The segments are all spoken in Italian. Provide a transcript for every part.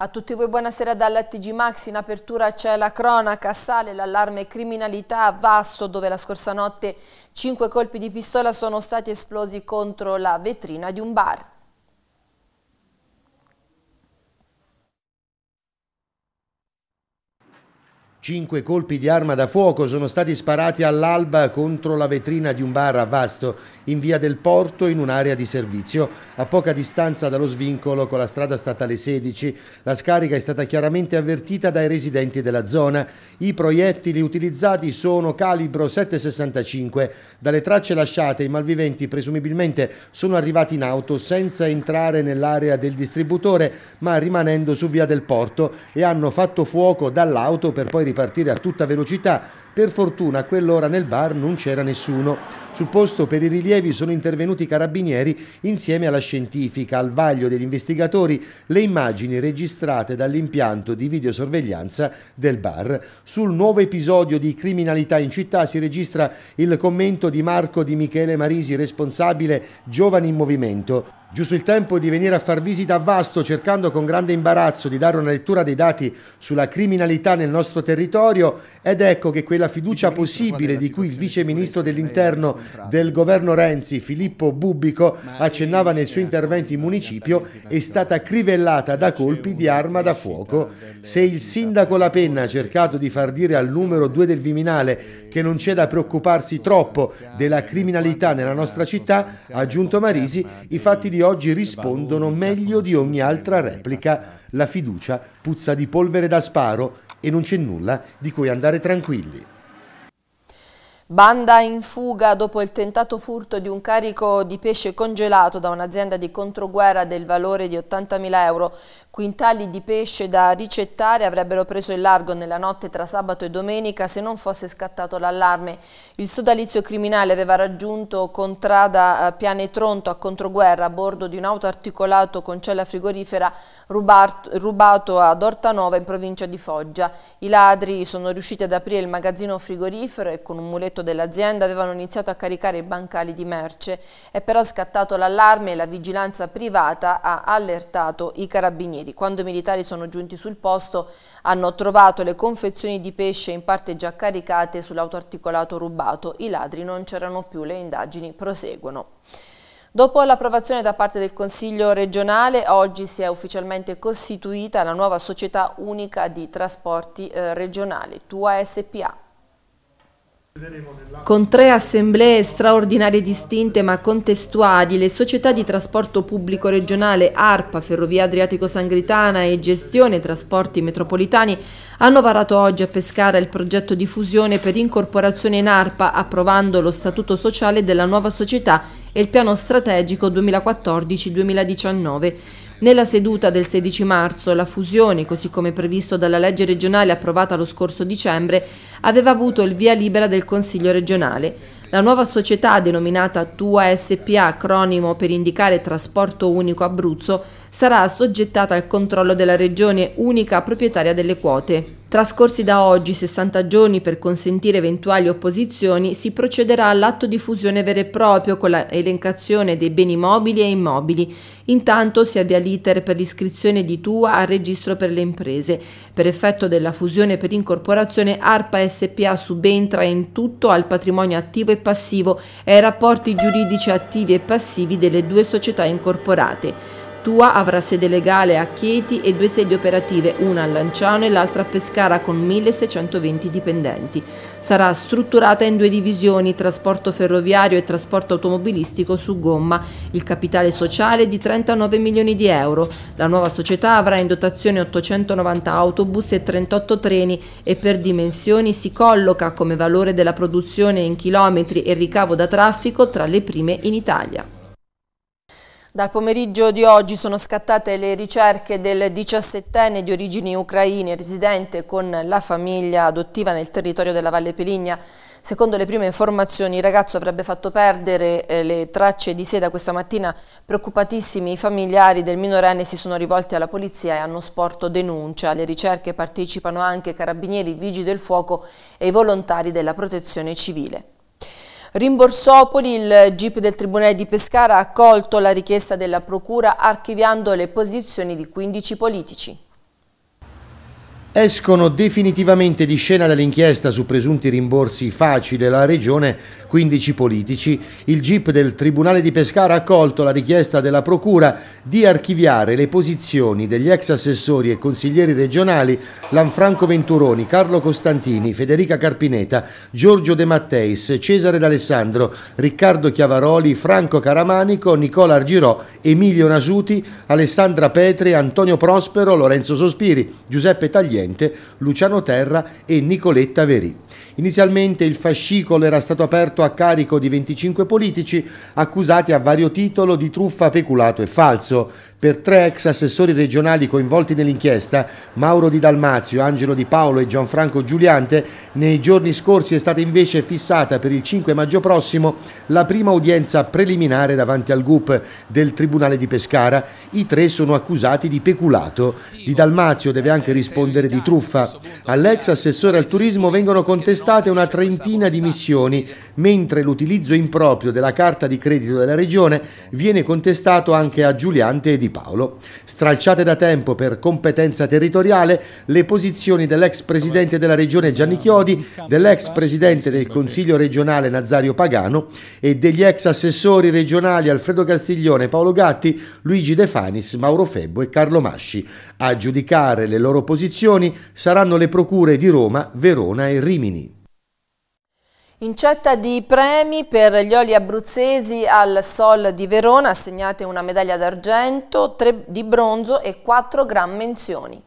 A tutti voi buonasera dalla TG Max, in apertura c'è la cronaca, sale l'allarme criminalità a Vasto dove la scorsa notte cinque colpi di pistola sono stati esplosi contro la vetrina di un bar. Cinque colpi di arma da fuoco sono stati sparati all'alba contro la vetrina di un bar a Vasto, in via del Porto, in un'area di servizio, a poca distanza dallo svincolo con la strada statale 16. La scarica è stata chiaramente avvertita dai residenti della zona. I proiettili utilizzati sono calibro 7,65. Dalle tracce lasciate, i malviventi presumibilmente sono arrivati in auto senza entrare nell'area del distributore, ma rimanendo su via del Porto e hanno fatto fuoco dall'auto per poi riprendere partire a tutta velocità. Per fortuna a quell'ora nel bar non c'era nessuno. Sul posto per i rilievi sono intervenuti i carabinieri insieme alla scientifica. Al vaglio degli investigatori le immagini registrate dall'impianto di videosorveglianza del bar. Sul nuovo episodio di criminalità in città si registra il commento di Marco Di Michele Marisi, responsabile Giovani in Movimento. Giusto il tempo di venire a far visita a Vasto cercando con grande imbarazzo di dare una lettura dei dati sulla criminalità nel nostro territorio territorio ed ecco che quella fiducia possibile di cui il vice ministro dell'interno del governo Renzi, Filippo Bubbico, accennava nel suo intervento in municipio è stata crivellata da colpi di arma da fuoco. Se il sindaco La Penna ha cercato di far dire al numero 2 del Viminale che non c'è da preoccuparsi troppo della criminalità nella nostra città, ha aggiunto Marisi, i fatti di oggi rispondono meglio di ogni altra replica. La fiducia puzza di polvere da sparo e non c'è nulla di cui andare tranquilli. Banda in fuga dopo il tentato furto di un carico di pesce congelato da un'azienda di controguerra del valore di 80.000 euro. Quintali di pesce da ricettare avrebbero preso il largo nella notte tra sabato e domenica se non fosse scattato l'allarme. Il sodalizio criminale aveva raggiunto contrada eh, Piane Tronto a controguerra a bordo di un auto articolato con cella frigorifera rubato ad Ortanova in provincia di Foggia. I ladri sono riusciti ad aprire il magazzino frigorifero e con un muletto sotto dell'azienda avevano iniziato a caricare i bancali di merce. È però scattato l'allarme e la vigilanza privata ha allertato i carabinieri. Quando i militari sono giunti sul posto hanno trovato le confezioni di pesce in parte già caricate sull'autoarticolato rubato. I ladri non c'erano più, le indagini proseguono. Dopo l'approvazione da parte del Consiglio regionale, oggi si è ufficialmente costituita la nuova società unica di trasporti eh, regionali, TUA SPA. Con tre assemblee straordinarie distinte ma contestuali, le società di trasporto pubblico regionale ARPA, Ferrovia Adriatico-Sangritana e Gestione Trasporti Metropolitani hanno varato oggi a Pescara il progetto di fusione per incorporazione in ARPA, approvando lo statuto sociale della nuova società e il piano strategico 2014-2019. Nella seduta del 16 marzo la fusione, così come previsto dalla legge regionale approvata lo scorso dicembre, aveva avuto il via libera del Consiglio regionale. La nuova società, denominata Tua SPA, acronimo per indicare Trasporto Unico Abruzzo, sarà assoggettata al controllo della regione unica proprietaria delle quote. Trascorsi da oggi 60 giorni per consentire eventuali opposizioni, si procederà all'atto di fusione vero e proprio con l'elencazione dei beni mobili e immobili. Intanto si avvia l'iter per l'iscrizione di TUA al registro per le imprese. Per effetto della fusione per incorporazione, ARPA SPA subentra in tutto al patrimonio attivo e passivo e ai rapporti giuridici attivi e passivi delle due società incorporate. Tua avrà sede legale a Chieti e due sedi operative, una a Lanciano e l'altra a Pescara con 1620 dipendenti. Sarà strutturata in due divisioni, trasporto ferroviario e trasporto automobilistico su gomma. Il capitale sociale è di 39 milioni di euro. La nuova società avrà in dotazione 890 autobus e 38 treni e per dimensioni si colloca come valore della produzione in chilometri e ricavo da traffico tra le prime in Italia. Dal pomeriggio di oggi sono scattate le ricerche del 17enne di origini ucraine residente con la famiglia adottiva nel territorio della Valle Peligna. Secondo le prime informazioni il ragazzo avrebbe fatto perdere eh, le tracce di sé da questa mattina. Preoccupatissimi i familiari del minorenne si sono rivolti alla polizia e hanno sporto denuncia. Alle ricerche partecipano anche carabinieri, vigili del fuoco e i volontari della protezione civile. Rimborsopoli, il GIP del Tribunale di Pescara ha accolto la richiesta della Procura archiviando le posizioni di 15 politici escono definitivamente di scena dall'inchiesta su presunti rimborsi facili alla regione 15 politici, il GIP del Tribunale di Pescara ha accolto la richiesta della Procura di archiviare le posizioni degli ex assessori e consiglieri regionali Lanfranco Venturoni, Carlo Costantini, Federica Carpineta, Giorgio De Matteis, Cesare D'Alessandro, Riccardo Chiavaroli, Franco Caramanico, Nicola Argirò, Emilio Nasuti, Alessandra Petri, Antonio Prospero, Lorenzo Sospiri, Giuseppe Taglieri Occidente, Luciano Terra e Nicoletta Verì. Inizialmente il fascicolo era stato aperto a carico di 25 politici accusati a vario titolo di truffa, peculato e falso. Per tre ex assessori regionali coinvolti nell'inchiesta, Mauro Di Dalmazio, Angelo Di Paolo e Gianfranco Giuliante, nei giorni scorsi è stata invece fissata per il 5 maggio prossimo la prima udienza preliminare davanti al GUP del Tribunale di Pescara. I tre sono accusati di peculato. Di Dalmazio deve anche rispondere caratteri di truffa. All'ex assessore al turismo vengono contestate una trentina di missioni, mentre l'utilizzo improprio della carta di credito della regione viene contestato anche a Giuliante e Di Paolo. Stralciate da tempo per competenza territoriale le posizioni dell'ex presidente della regione Gianni Chiodi, dell'ex presidente del Consiglio regionale Nazario Pagano e degli ex assessori regionali Alfredo Castiglione, Paolo Gatti, Luigi De Fanis, Mauro Febbo e Carlo Masci. A giudicare le loro posizioni elezioni saranno le procure di Roma, Verona e Rimini. Incetta di premi per gli oli abruzzesi al Sol di Verona, assegnate una medaglia d'argento, tre di bronzo e quattro gran menzioni.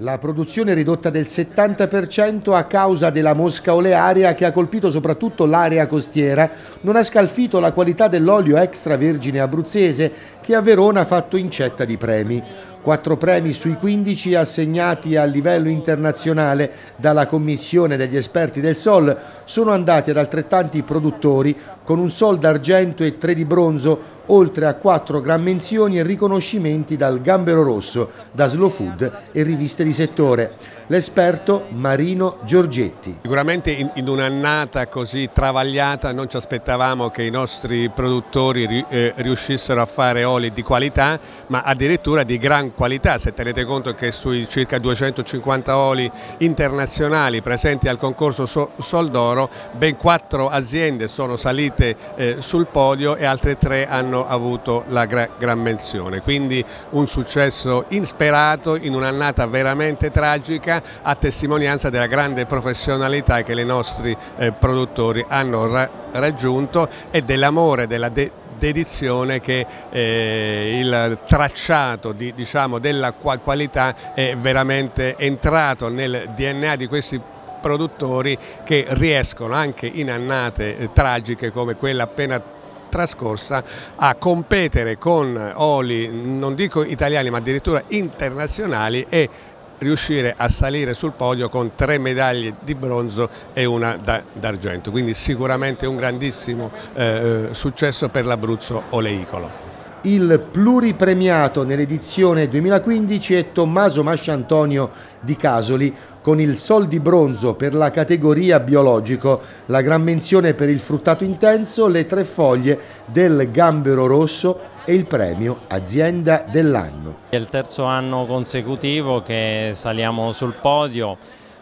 La produzione è ridotta del 70% a causa della mosca olearia che ha colpito soprattutto l'area costiera, non ha scalfito la qualità dell'olio extravergine abruzzese che a Verona ha fatto incetta di premi quattro premi sui 15 assegnati a livello internazionale dalla Commissione degli esperti del Sol sono andati ad altrettanti produttori con un sol d'argento e tre di bronzo, oltre a quattro gran menzioni e riconoscimenti dal Gambero Rosso, da Slow Food e riviste di settore. L'esperto Marino Giorgetti. Sicuramente in, un'annata così travagliata non ci aspettavamo che i nostri produttori eh, riuscissero a fare oli di qualità, ma addirittura di gran qualità, se tenete conto che sui circa 250 oli internazionali presenti al concorso Soldoro, ben quattro aziende sono salite eh, sul podio e altre tre hanno avuto la gra gran menzione. Quindi un successo insperato in un'annata veramente tragica a testimonianza della grande professionalità che i nostri eh, produttori hanno ra raggiunto e dell'amore, della dedizione dedizione che eh, il tracciato di, diciamo, della qualità è veramente entrato nel DNA di questi produttori che riescono anche in annate eh, tragiche come quella appena trascorsa a competere con oli non dico italiani ma addirittura internazionali e riuscire a salire sul podio con tre medaglie di bronzo e una d'argento, quindi sicuramente un grandissimo eh, eh successo per l'Abruzzo Oleicolo. Il pluripremiato nell'edizione 2015 è Tommaso Masciantonio di Casoli con il sol di bronzo per la categoria biologico, la gran menzione per il fruttato intenso, le tre foglie del gambero rosso e il premio Azienda dell'anno. È il terzo anno consecutivo che saliamo sul podio.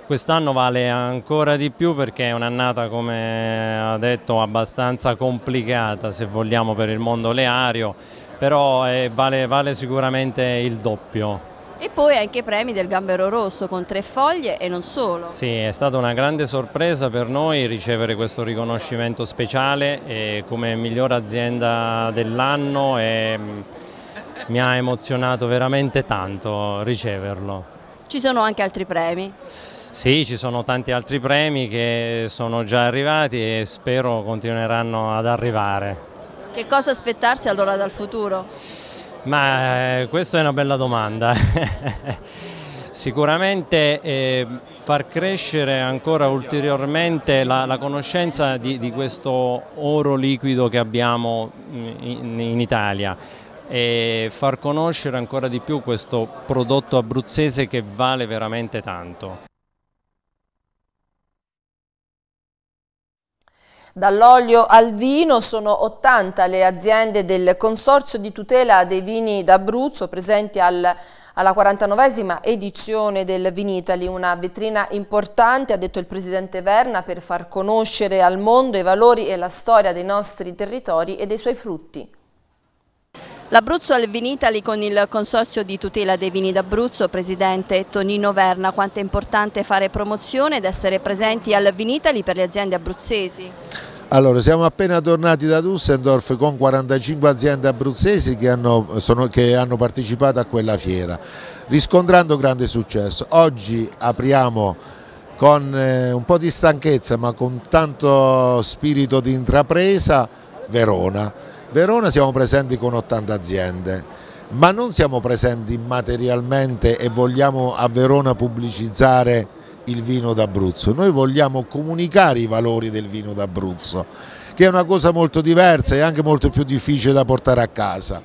Quest'anno vale ancora di più perché è un'annata, come ha detto, abbastanza complicata se vogliamo per il mondo leario però eh, vale, vale sicuramente il doppio. E poi anche i premi del Gambero Rosso con tre foglie e non solo. Sì, è stata una grande sorpresa per noi ricevere questo riconoscimento speciale come miglior azienda dell'anno e mm, mi ha emozionato veramente tanto riceverlo. Ci sono anche altri premi? Sì, ci sono tanti altri premi che sono già arrivati e spero continueranno ad arrivare. Che cosa aspettarsi allora dal futuro? Ma eh, questa è una bella domanda. Sicuramente eh, far crescere ancora ulteriormente la, la conoscenza di, di, questo oro liquido che abbiamo mm, in, in Italia e far conoscere ancora di più questo prodotto abruzzese che vale veramente tanto. Dall'olio al vino sono 80 le aziende del Consorzio di tutela dei vini d'Abruzzo presenti al, alla 49esima edizione del Vinitali, una vetrina importante, ha detto il presidente Verna, per far conoscere al mondo i valori e la storia dei nostri territori e dei suoi frutti. L'Abruzzo al Vinitali con il Consorzio di tutela dei vini d'Abruzzo, presidente Tonino Verna, quanto è importante fare promozione ed essere presenti al Vinitali per le aziende abruzzesi? Allora, siamo appena tornati da Dusseldorf con 45 aziende abruzzesi che hanno, sono, che hanno partecipato a quella fiera, riscontrando grande successo. Oggi apriamo con eh, un po' di stanchezza ma con tanto spirito di intrapresa Verona Verona siamo presenti con 80 aziende, ma non siamo presenti materialmente e vogliamo a Verona pubblicizzare il vino d'Abruzzo, noi vogliamo comunicare i valori del vino d'Abruzzo, che è una cosa molto diversa e anche molto più difficile da portare a casa.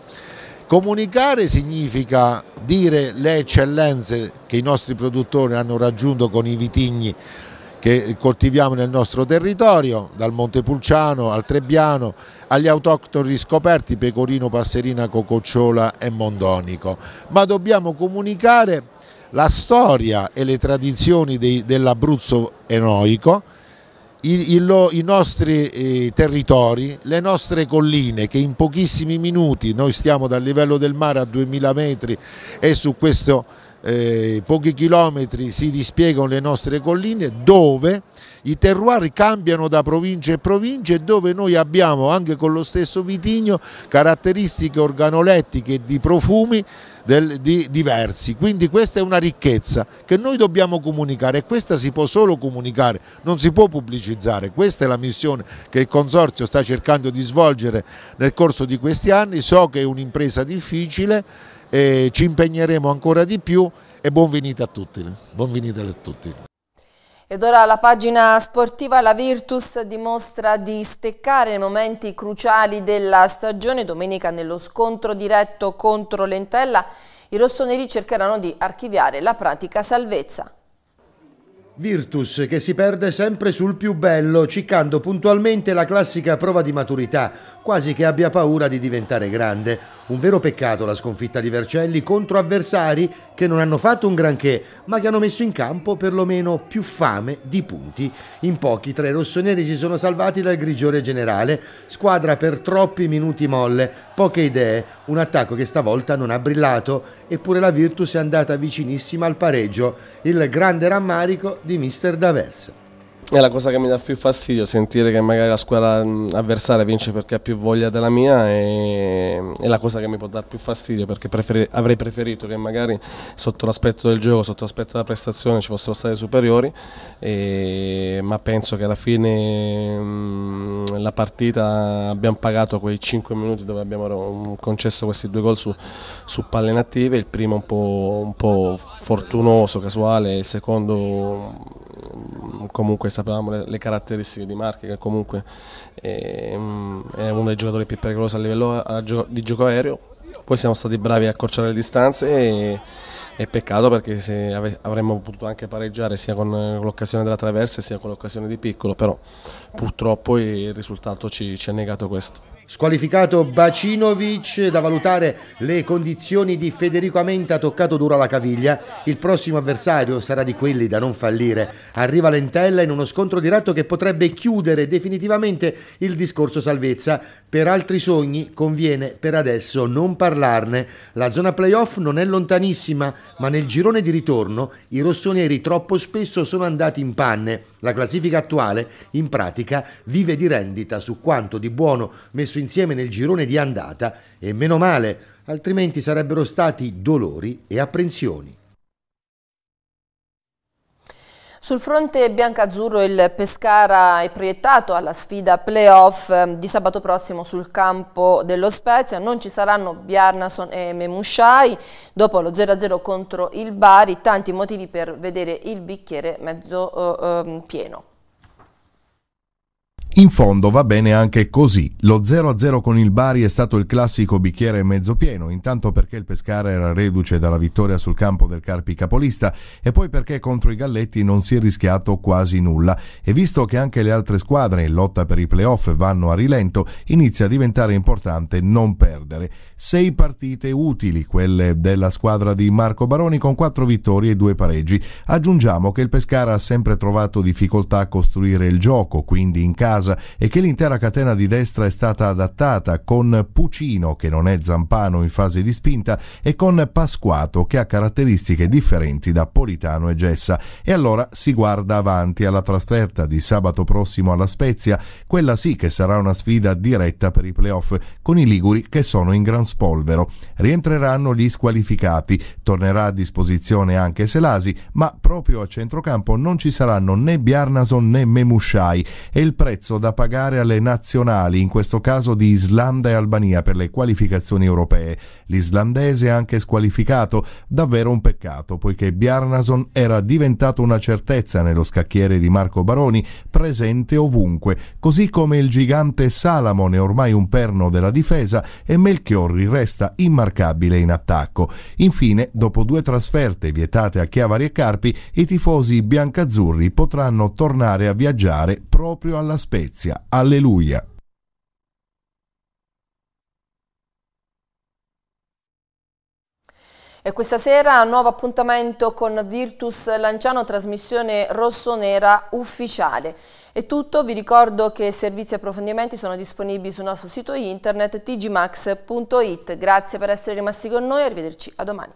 Comunicare significa dire le eccellenze che i nostri produttori hanno raggiunto con i vitigni che coltiviamo nel nostro territorio, dal Monte Pulciano al Trebbiano, agli autoctoni riscoperti pecorino, passerina, cococciola e mondonico, ma dobbiamo comunicare la storia e le tradizioni dell'Abruzzo enoico, i, i, i nostri eh, territori, le nostre colline che in pochissimi minuti, noi stiamo dal livello del mare a 2000 metri e su questo eh, pochi chilometri si dispiegano le nostre colline dove i terroir cambiano da province in province e dove noi abbiamo anche con lo stesso vitigno caratteristiche organolettiche di profumi del, di, diversi, quindi questa è una ricchezza che noi dobbiamo comunicare e questa si può solo comunicare, non si può pubblicizzare, questa è la missione che il Consorzio sta cercando di svolgere nel corso di questi anni, so che è un'impresa difficile, eh, ci impegneremo ancora di più e buon venite a tutti. Buon venite a tutti. Ed ora la pagina sportiva, la Virtus dimostra di steccare nei momenti cruciali della stagione. Domenica nello scontro diretto contro l'Entella i rossoneri cercheranno di archiviare la pratica salvezza. Virtus che si perde sempre sul più bello, ciccando puntualmente la classica prova di maturità, quasi che abbia paura di diventare grande. Un vero peccato la sconfitta di Vercelli contro avversari che non hanno fatto un granché, ma che hanno messo in campo perlomeno più fame di punti. In pochi tra i rossoneri si sono salvati dal grigiore generale, squadra per troppi minuti molle, poche idee, un attacco che stavolta non ha brillato, eppure la Virtus è andata vicinissima al pareggio. Il grande rammarico di Mr. D'Aversa è la cosa che mi dà più fastidio, sentire che magari la squadra mm, avversaria vince perché ha più voglia della mia è, è la cosa che mi può dar più fastidio perché preferi, avrei preferito che magari sotto l'aspetto del gioco, sotto l'aspetto della prestazione ci fossero stati superiori, e, ma penso che alla fine mh, mm, la partita abbiamo pagato quei 5 minuti dove abbiamo mm, concesso questi due gol su, su palle inattive, il primo un po', un po' fortunoso, casuale, il secondo Mm, comunque sapevamo le, le, caratteristiche di Marchi che comunque è, mm, è, uno dei giocatori più pericolosi a livello a, a, di gioco aereo, poi siamo stati bravi a accorciare le distanze e, e peccato perché ave, avremmo potuto anche pareggiare sia eh, con l'occasione della traversa sia con l'occasione di piccolo, però purtroppo il risultato ci, ci ha negato questo. Squalificato Bacinovic, da valutare le condizioni di Federico Amenta, toccato duro alla caviglia. Il prossimo avversario sarà di quelli da non fallire. Arriva Lentella in uno scontro diretto che potrebbe chiudere definitivamente il discorso salvezza. Per altri sogni conviene per adesso non parlarne. La zona playoff non è lontanissima, ma nel girone di ritorno i rossoneri troppo spesso sono andati in panne la classifica attuale, in pratica, vive di rendita su quanto di buono messo insieme nel girone di andata e meno male, altrimenti sarebbero stati dolori e apprensioni. Sul fronte bianca-azzurro il Pescara è proiettato alla sfida playoff ehm, di sabato prossimo sul campo dello Spezia, non ci saranno Bjarnason e Memushai, dopo lo 0-0 contro il Bari, tanti motivi per vedere il bicchiere mezzo eh, ehm, pieno. In fondo va bene anche così. Lo 0-0 con il Bari è stato il classico bicchiere mezzo pieno, intanto perché il Pescara era reduce dalla vittoria sul campo del Carpi capolista e poi perché contro i Galletti non si è rischiato quasi nulla. E visto che anche le altre squadre in lotta per i playoff vanno a rilento, inizia a diventare importante non perdere. Sei partite utili quelle della squadra di Marco Baroni con quattro vittorie e due pareggi. Aggiungiamo che il Pescara ha sempre trovato difficoltà a costruire il gioco, quindi in casa casa e che l'intera catena di destra è stata adattata con Pucino, che non è Zampano in fase di spinta, e con Pasquato, che ha caratteristiche differenti da Politano e Gessa. E allora si guarda avanti alla trasferta di sabato prossimo alla Spezia, quella sì che sarà una sfida diretta per i playoff, con i Liguri che sono in gran spolvero. Rientreranno gli squalificati, tornerà a disposizione anche Selasi, ma proprio a centrocampo non ci saranno né Bjarnason né Memushai e il prezzo prezzo da pagare alle nazionali, in questo caso di Islanda e Albania, per le qualificazioni europee. L'islandese è anche squalificato, davvero un peccato, poiché Bjarnason era diventato una certezza nello scacchiere di Marco Baroni, presente ovunque, così come il gigante Salamone è ormai un perno della difesa e Melchiorri resta immarcabile in attacco. Infine, dopo due trasferte vietate a Chiavari e Carpi, i tifosi biancazzurri potranno tornare a viaggiare proprio alla spesa salvezia. Alleluia. E questa sera nuovo appuntamento con Virtus Lanciano, trasmissione rossonera ufficiale. È tutto, vi ricordo che servizi e approfondimenti sono disponibili sul nostro sito internet tgmax.it. Grazie per essere rimasti con noi, arrivederci a domani.